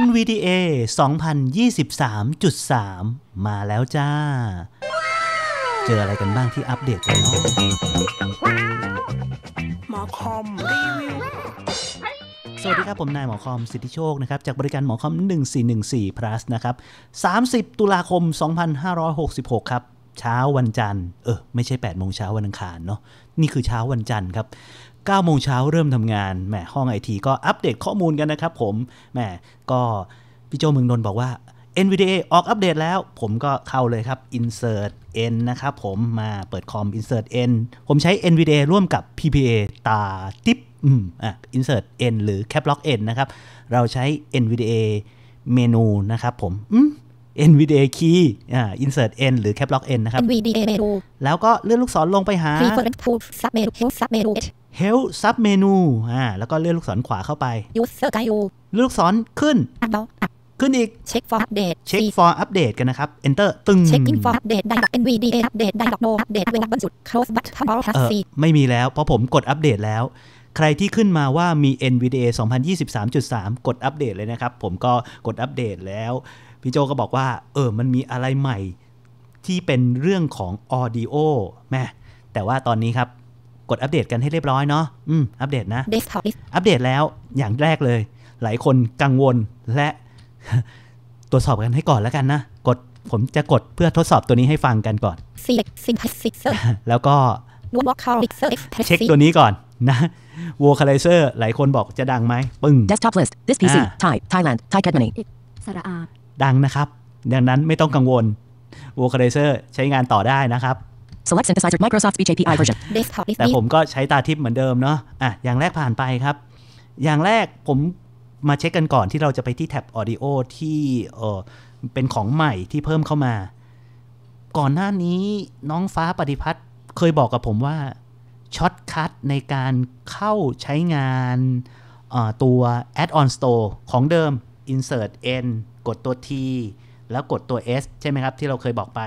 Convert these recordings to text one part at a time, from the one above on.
NVDA 2023.3 มาแล้วจ้า เจออะไรกันบ้างที่อัปเดตกันเนาะหมอคอมรีวิวสวัสดีครับผมนายหมอคอมสิทธิโชคนะครับ จากบริการหมอคอม1414 plus นะครับ 30 ตุลาคม 2566 ครับ เช้าวันจันทร์เออ ไม่ใช่8โมงเช้าวันอังคารเนาะนี่คือเช้าวันจันทร์ครับ9โมงเช้าเริ่มทำงานแหมห้องไอทีก็อัปเดตข้อมูลกันนะครับผมแหมก็พี่โจมึงนนบอกว่า NVDA ออกอัปเดตแล้ว ผมก็เข้าเลยครับ insert n นะครับผมมาเปิดคอม insert n ผมใช้ NVDA ร่วมกับ PPA ตาติปอืมอ่ะ insert n หรือ cap lock n นะครับ เราใช้ NVDA เมนูนะครับผมอืม NVDA key อ่า insert n หรือ cap lock n นะครับ NVDA เมนูแล้วก็เลื่อนลูกศรลงไปหา preference p sub menu sub menu Help Sub Menu อ่าแล้วก็เลื่อนลูกศรขวาเข้าไป User Guide เลือลูกศรขึ้นขึ้นอีก Check for Update Check for Update กันนะครับ Enter ตึง Checking for Update ได้ดอก NVDA Update ได้ดอก No Update เวลาบรรจุ Close Button All Has C ไม่มีแล้ว เพราะผมกดอัปเดตแล้ว ใครที่ขึ้นมาว่ามี NVDA 2023.3 กดอัปเดตเลยนะครับ ผมก็กดอัปเดตแล้ว พี่โจก็บอกว่าเออมันมีอะไรใหม่ที่เป็นเรื่องของออดิโอ แม่แต่ว่าตอนนี้ครับกดอัปเดตกันให้เรียบร้อยเนาะ อืมอัปเดตนะ อัปเดตแล้วอย่างแรกเลย หลายคนกังวลและ ตรวจสอบกันให้ก่อนแล้วกันนะ กดผมจะกดเพื่อทดสอบตัวนี้ให้ฟังกันก่อนแล้วก็เช็คตัวนี้ก่อนนะ Vocalizer หลายคนบอกจะดังไหมปึ้ง Desktop list this PC Thai Thailand Thai c a m n y สระอาดังนะครับ ดังนั้นไม่ต้องกังวล Vocalizer ใช้งานต่อได้นะครับ Select synthesizer Microsoft Speech API version แต่ผมก็ใช้ตาทิพย์เหมือนเดิมเนาะอ่ะอย่างแรกผ่านไปครับ อย่างแรกผมมาเช็คกันก่อน ที่เราจะไปที่แท็บออดิโอที่เออเป็นของใหม่ที่เพิ่มเข้ามา ก่อนหน้านี้น้องฟ้าปฏิพัฒน์เคยบอกกับผมว่าช็อตคัทในการเข้าใช้งานตัว Add-on Store ของเดิม Insert N กดตัว T แล้วกดตัว S ใช่ไหมครับ ที่เราเคยบอกไป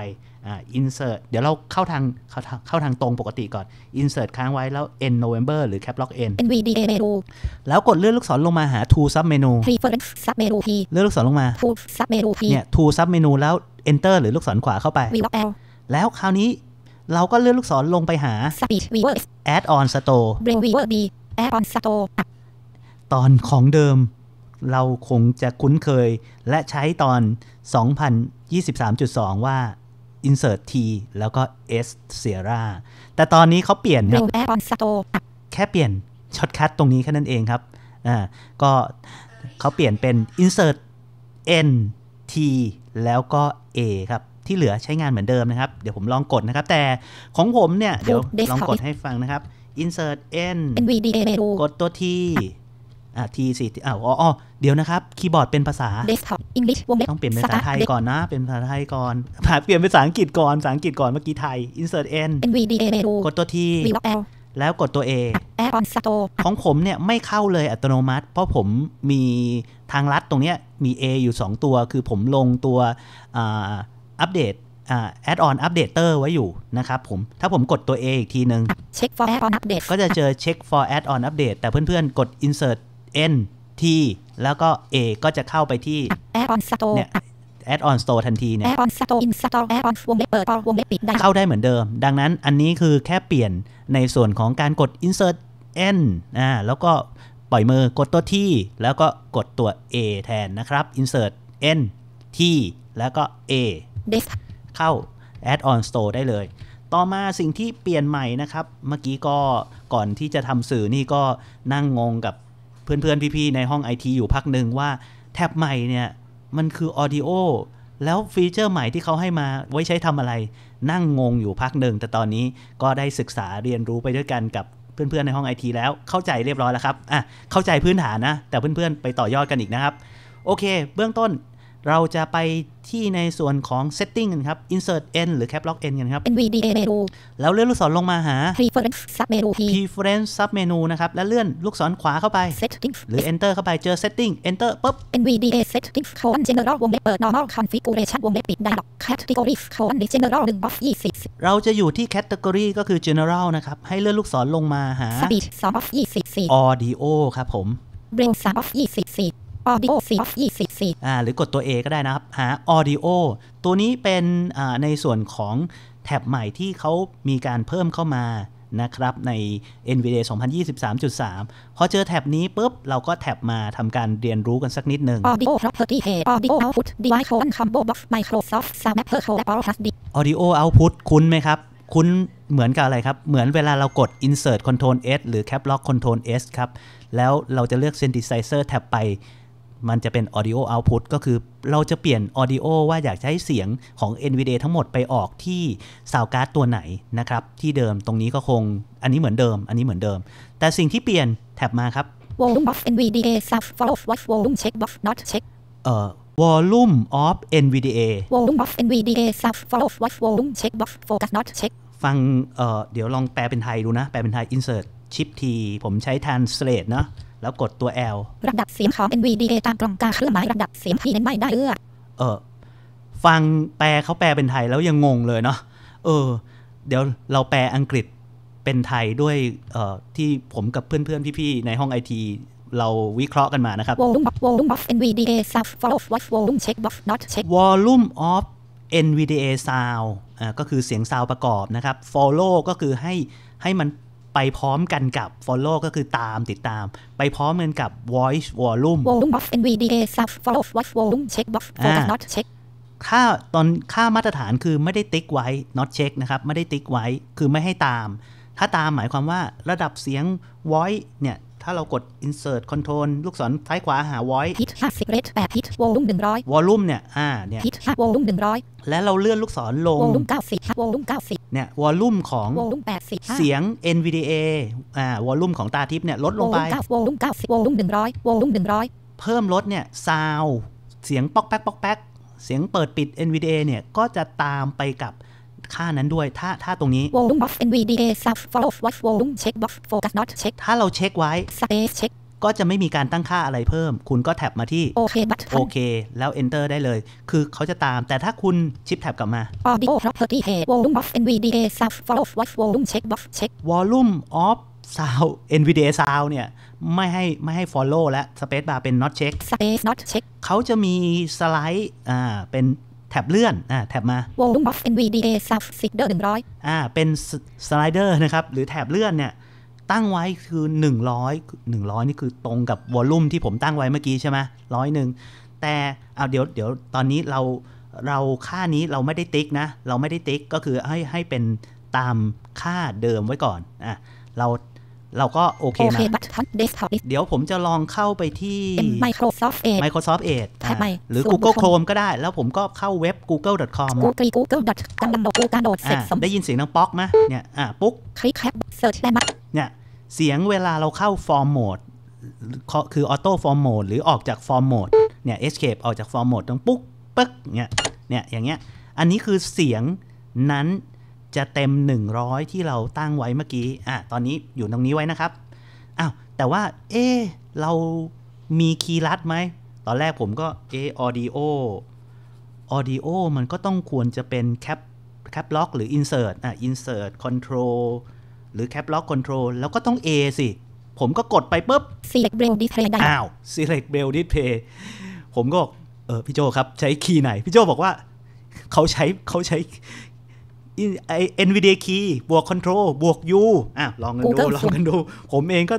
อ่า insert เดี๋ยวเราเข้าทางเข้าเข้าทางตรงปกติก่อน insert ค้างไว้แล้ว n november หรือ cap lock n nvda menu แล้วกดเลื่อนลูกศรลงมาหา to sub menu preference sub menu p เลื่อนลูกศรลงมา to sub menu p เนี่ย to sub menu แล้ว enter หรือลูกศรขวาเข้าไป v l l แล้วคราวนี้เราก็เลื่อนลูกศรลงไปหา speed w e v e r add on store b r i n g e v e r b add on store ตอนของเดิมเราคงจะคุ้นเคยและใช้ตอน 2023.2 ว่า insert t แล้วก็ s sierra แต่ตอนนี้เขาเปลี่ยนครับแค่เปลี่ยนช็อตคัทตรงนี้แค่นั้นเองครับ อ่า ก็เขาเปลี่ยนเป็น insert n t แล้วก็ a ครับ ที่เหลือใช้งานเหมือนเดิมนะครับเดี๋ยวผมลองกดนะครับ แต่ของผมเนี่ยเดี๋ยวลองกดให้ฟังนะครับ insert n กดตัว t อ่ะีสี่อ้าวอ๋อเดี๋ยวนะครับคีย์บอร์ดเป็นภาษา desktop English วงเล็บต้องเปลี่ยนเป็นภาษาไทยก่อนนะ เป็นภาษาไทยก่อน เปลี่ยนเป็นภาษาอังกฤษก่อนภาษาอังกฤษก่อนเมื่อกี้ไทย insert n nvda กดตัวทีแล้วกดตัว A ของผมเนี่ยไม่เข้าเลยอัตโนมัติ เพราะผมมีทางลัดตรงเนี้ยมี A อยู่ 2 ตัวคือผมลงตัวอัปเดตแอดออนอัปเดตเตอร์ไว้อยู่นะครับผมถ้าผมกดตัว A อีกทีนึง check for add on update ก็จะเจอ check for add on update แต่เพื่อนๆกด insert N T แล้วก็ A ก็จะเข้าไปที่ Add on Store เนี่ย Add on Store ทันทีเนี่ย Add on Store Install Add on วงเล็บเปิด วงเล็บปิดเข้าได้เหมือนเดิม ดังนั้นอันนี้คือแค่เปลี่ยนในส่วนของการกด insert n อ่าแล้วก็ปล่อยมือกดตัว t แล้วก็กดตัว a แทนนะครับ insert n t แล้วก็ a เข้า add on store ได้เลย ต่อมาสิ่งที่เปลี่ยนใหม่นะครับ เมื่อกี้ก็ ก่อนที่จะทำสื่อนี่ก็นั่งงงกับเพื่อนๆพี่ๆในห้องไอทีอยู่พักหนึ่งว่าแท็บใหม่เนี่ยมันคือออดิโอแล้วฟีเจอร์ใหม่ที่เขาให้มาไว้ใช้ทำอะไร นั่งงงอยู่พักหนึ่ง แต่ตอนนี้ก็ได้ศึกษาเรียนรู้ไปด้วยกันกับเพื่อนๆในห้องไอทีแล้วเข้าใจเรียบร้อยแล้วครับอ่ะเข้าใจพื้นฐานนะ แต่เพื่อนๆ ไปต่อยอดกันอีกนะครับ โอเค เบื้องต้นเราจะไปที่ในส่วนของ setting กันครับ insert n หรือ cap lock n กันครับ nvda menu แล้วเลื่อนลูกศรลงมาหา preference sub menu preference sub menu นะครับ แล้วเลื่อนลูกศรขวาเข้าไป setting หรือ enter เข้าไปเจอ setting enter ปุ๊บ nvda setting colon general วงเล็บเปิด normal configuration วงเล็บปิด dialog categories colon general 1 of 20เราจะอยู่ที่ category ก็คือ general นะครับ ให้เลื่อนลูกศรลงมาหา speed 2 of 24 audio ครับผม brain 3 of 24 Audio ี่อ่าหรือกดตัว A ก็ได้นะครับหา Audio ตัวนี้เป็นในส่วนของแท็บใหม่ที่เขามีการเพิ่มเข้ามานะครับใน NVIDIA 2023.3 พอเจอแท็บนี้ปุ๊บเราก็แท็บมาทำการเรียนรู้กันสักนิดหนึ่ง Audio Property p a g Audio Output Device Colon Combo Box Microsoft Sound Mapper c o l l a p o r a d Audio Output คุ้นไหมครับ คุ้นเหมือนกับอะไรครับ เหมือนเวลาเรากด Insert Control S หรือ Cap Lock Control S ครับ แล้วเราจะเลือก Synthesizer แท็บไปมันจะเป็น audio output ก็คือเราจะเปลี่ยน audio ว่าอยากใช้เสียงของ NVDA ทั้งหมดไปออกที่ sound card ตัวไหนนะครับที่เดิมตรงนี้ก็คงอันนี้เหมือนเดิม อันนี้เหมือนเดิม แต่สิ่งที่เปลี่ยน แท็บมาครับ volume of NVDA sound for of w h volume check box not check เอ่อ volume of NVDA volume of NVDA sound for of w h volume check box focus not check ฟังเอ่อเดี๋ยวลองแปลเป็นไทยดูนะ แปลเป็นไทย insert chip T ผมใช้ translate เนาะแล้วกดตัว L ระดับเสียงของ NVDA ตามกล่องกาเครื่องหมายระดับเสียงที่เน้นไม่ได้เอือเออฟังแปลเขาแปลเป็นไทยแล้วยังงงเลยเนาะ เออ เดี๋ยวเราแปลอังกฤษเป็นไทยด้วยที่ผมกับเพื่อนๆ พี่ๆ ในห้องไอทีเราวิเคราะห์กันมานะครับ volume of volume of NVDA sound follow v o i c volume check box not check volume of NVDA sound ก็คือเสียงซาวประกอบนะครับ follow ก็คือให้ให้มันไปพร้อมกันกับ follow ก็คือตามติดตาม ไปพร้อมกันกับ voice volume volume of NVDA sub follow voice volume check box focus not check ค่าตอนค่ามาตรฐานคือไม่ได้ติ๊กไว้ not check นะครับ ไม่ได้ติ๊กไว้คือไม่ให้ตาม ถ้าตามหมายความว่าระดับเสียง voice เนี่ยถ้าเรากด insert control ลูกศรซ้ายขวาหา voice p i t ห้าสิบเ e ทแปดพิทวอลลุ่มหนึ่งร้อยวเนี่ยอ่าเนี่ย pitch v ว l ล m e 1มหนึ่งร้อยและเราเลื่อนลูกศรลง volume 9เก้าสิบ90เก้าสิบเนี่ย volume ของ volume 80 เสียง NVDA อ่า volume ของตาทิพย์เนี่ยลดลงไป volume 9เก้าสิบ100 v o l u หนึ่งร้อยหนึ่งร้อยเพิ่มลดเนี่ย sound เสียงป๊อกแป๊ก ป๊อกแป๊ก เสียงเปิดปิด NVDA เนี่ยก็จะตามไปกับค่านั้นด้วย ถ้าถ้าตรงนี้ v o l u m o NVDA sub follow watch volume check box focus not check ถ้าเราเช็คไว้ space check ก็จะไม่มีการตั้งค่าอะไรเพิ่ม คุณก็แท็บมาที่โอเคบัตโอเคแล้ว enter ได้เลยคือเขาจะตามแต่ถ้าคุณชิปแท็บกลับมา audio property h volume of NVDA sub follow watch volume check box check volume of sound NVDA sound เนี่ยไม่ให้ไม่ให้ follow และ space bar เป็น not check space not check เขาจะมีสไลด์อ่าเป็นแท็บเลื่อน อ่าแท็บมา Volume of NVDA Sub s i d e r 100อ่าเป็นสไลเดอร์นะครับ หรือแท็บเลื่อนเนี่ยตั้งไว้คือ 100 100 นี่คือตรงกับวอลลุ่มที่ผมตั้งไว้เมื่อกี้ใช่ไหมร้อยหนึ่งแต่เอาเดี๋ยวเดี๋ยวตอนนี้เราเราค่านี้เราไม่ได้ติ๊กนะ เราไม่ได้ติ๊กก็คือให้ให้เป็นตามค่าเดิมไว้ก่อนอ่ะเราเราก็โอเคนะเดี๋ยวผมจะลองเข้าไปที่ Microsoft Edge Microsoft Edge หรือ Google Chrome ก็ได้แล้วผมก็เข้าเว็บ google.com google กัโดการโดดเสร็จได้ยินเสียงนังป๊อกไหมเนี่ยอ่ะปุ๊กคลิกแคปเซิร์ชได้ไหมเนี่ยเสียงเวลาเราเข้าฟอร์มโหมดคือออโต้ฟอร์มโหมดหรือออกจากฟอร์มโหมดเนี่ย escape ออกจากฟอร์มโหมดต้องปุ๊ก ปึ๊กเนี่ยเนี่ยอย่างเงี้ยอันนี้คือเสียงนั้นจะเต็ม 100 ที่เราตั้งไว้เมื่อกี้ อ่ะ ตอนนี้อยู่ตรงนี้ไว้นะครับ อ้าว แต่ว่า เอเรามีคีย์ลัดไหม ตอนแรกผมก็เอออดิโอออดโอมันก็ต้องควรจะเป็นแคป แคปล็อกหรือ insert อ่ะ insert control หรือ cap lock control แล้วก็ต้อง A สิ ผมก็กดไปปุ๊บ select b บลด l l e display ได้อ้าว select b บลด l l display ผมก็ เออพี่โจครับใช้คีย์ไหน พี่โจบอกว่าเขาใช้เขาใช้เอ็นวีดีคีบวกคอนโทรบวกยูอ่ะลองกันดูลองกันดูผมเองก็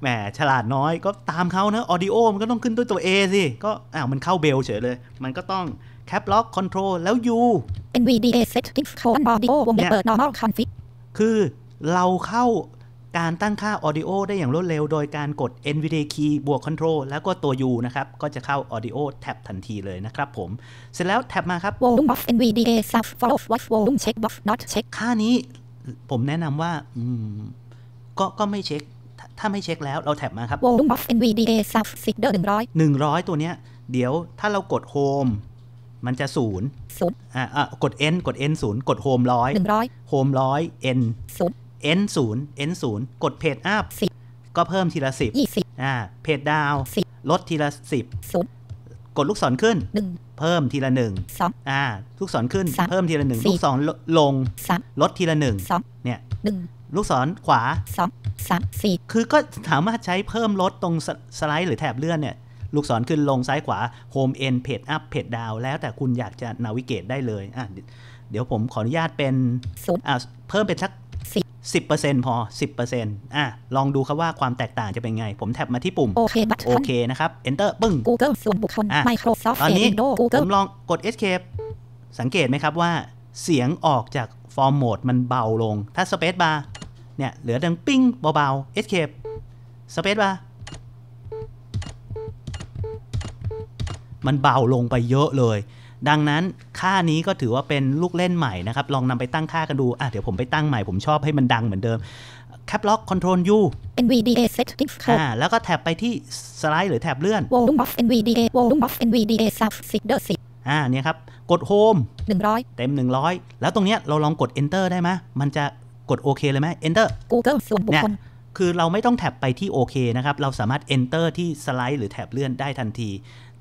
แหมฉลาดน้อยก็ตามเขานะออดิโอ มันก็ต้องขึ้นด้วยตัว A สิก็อ้าวมันเข้าเบลเฉยเลย มันก็ต้องแคปล็อกคอนโทรแล้ว U NVDA setting for audio วงเล็บเปิด normal config คือเราเข้าการตั้งค่า Audio ได้อย่างรวดเร็วโดยการกด NVDA key บวก Control แล้วก็ตัว U นะครับ ก็จะเข้า Audio Tab ทันทีเลยนะครับผม เสร็จแล้วแท็บมาครับ Volume of NVDA Sub Follow Voice Volume Check Box Not Check ค่านี้ผมแนะนำว่าก็ก็ไม่เช็ค ถ้าไม่เช็คแล้วเราแท็บมาครับ Volume of NVDA Sub Signal 100 100 ตัวเนี้ย เดี๋ยวถ้าเรากด Home มันจะศูนย์อ่ากด n กด n ศูนย์กด home ร้อยหนึ่งร้อย home ร้อย n ศูนย์ n 0 n 0กดเพจอัพก็เพิ่มทีละ 10 20อ่าเพจดาวลดทีละ10 0กดลูกศรขึ้น 1 เพิ่มทีละ1 2อ่าลูกศรขึ้นเพิ่มทีละ 1ลูกศรลง3ลดทีละ1 2เนี่ย1ลูกศรขวา2 3 4คือก็สามารถใช้เพิ่มลดตรง สไลด์หรือแถบเลื่อนเนี่ยลูกศรขึ้นลงซ้ายขวาโฮมเอ n นเพจอัพเพจดาวแล้วแต่คุณอยากจะนาวิเกตได้เลยอ่ะเดี๋ยวผมขออนุญาตเป็นอ่าเพิ่มเป็นสัก10%พอ 10%อ่ะลองดูครับว่าความแตกต่างจะเป็นไง ผมแท็บมาที่ปุ่มโอเคบัตโอเคนะครับ Enter ปึ้ง Google ส่วนบุคคล Microsoft ตอนนี้ผมลองกด Escape สังเกตไหมครับว่าเสียงออกจากฟอร์มโหมดมันเบาลงถ้า Space Bar เนี่ย เหลือดังปิ้งเบาๆ Escape Space Bar มันเบาลงไปเยอะเลยดังนั้นค่านี้ก็ถือว่าเป็นลูกเล่นใหม่นะครับ ลองนำไปตั้งค่ากันดูอ่ะเดี๋ยวผมไปตั้งใหม่ผมชอบให้มันดังเหมือนเดิม Cap Lock Control U NVDA Settings อ่าแล้วก็แท็บไปที่สไลด์หรือแท็บเลื่อน Volume of NVDA Volume of NVDA Sub 10 t e 1อ่าเนี่ยครับ กด Home 100 เต็ม 100 แล้วตรงเนี้ยเราลองกด Enter ได้ไหมมันจะกดโอเคเลยไหม Enter Google ส่วนบุคคลคือเราไม่ต้องแท็บไปที่โอเคนะครับ เราสามารถ Enter ที่สไลด์หรือแท็บเลื่อนได้ทันที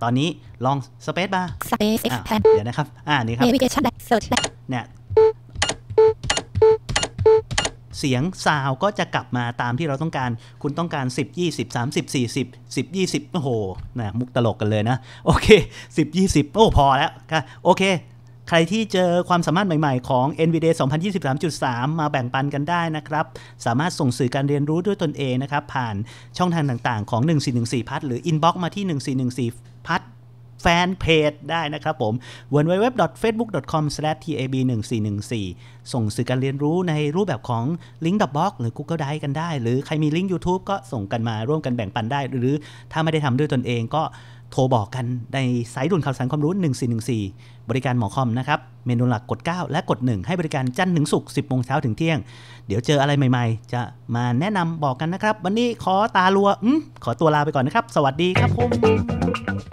ตอนนี้ลอง Space Bar Space Expand เดี๋ยวนะครับ อ่า นี่ครับ Navigation Search เนี่ย เสียงซาวก็จะกลับมาตามที่เราต้องการ คุณต้องการ 10 20 30 40 10 20โอ้โหนะมุกตลกกันเลยนะ โอเค 10 20โอ้ พอแล้ว โอเคใครที่เจอความสามารถใหม่ๆ ของ NVDA 2023.3 มาแบ่งปันกันได้นะครับ สามารถส่งสื่อการเรียนรู้ด้วยตนเองนะครับ ผ่านช่องทางต่าง ๆของ 1414 พัทหรืออิ็อกซ์มาที่ 1414 พัทแฟนเพจได้นะครับผม www.facebook.com/tab1414 ส่งสื่อการเรียนรู้ในรูปแบบของลิงก์ดับบล็อกหรือ Google Drive กันได้ หรือใครมีลิงก์ YouTube ก็ส่งกันมาร่วมกันแบ่งปันได้ หรือถ้าไม่ได้ทำด้วยตนเองก็โทรบอกกันในสายด่วนข่าวสารความรู้ 1414 บริการหมอคอมนะครับ เมนูหลักกด 9 และกด 1 ให้บริการจันทร์ถึงศุกร์10โมงเช้าถึงเที่ยง เดี๋ยวเจออะไรใหม่ๆ จะมาแนะนำบอกกันนะครับ วันนี้ขอตาลัวอขอตัวลาไปก่อนนะครับ สวัสดีครับผม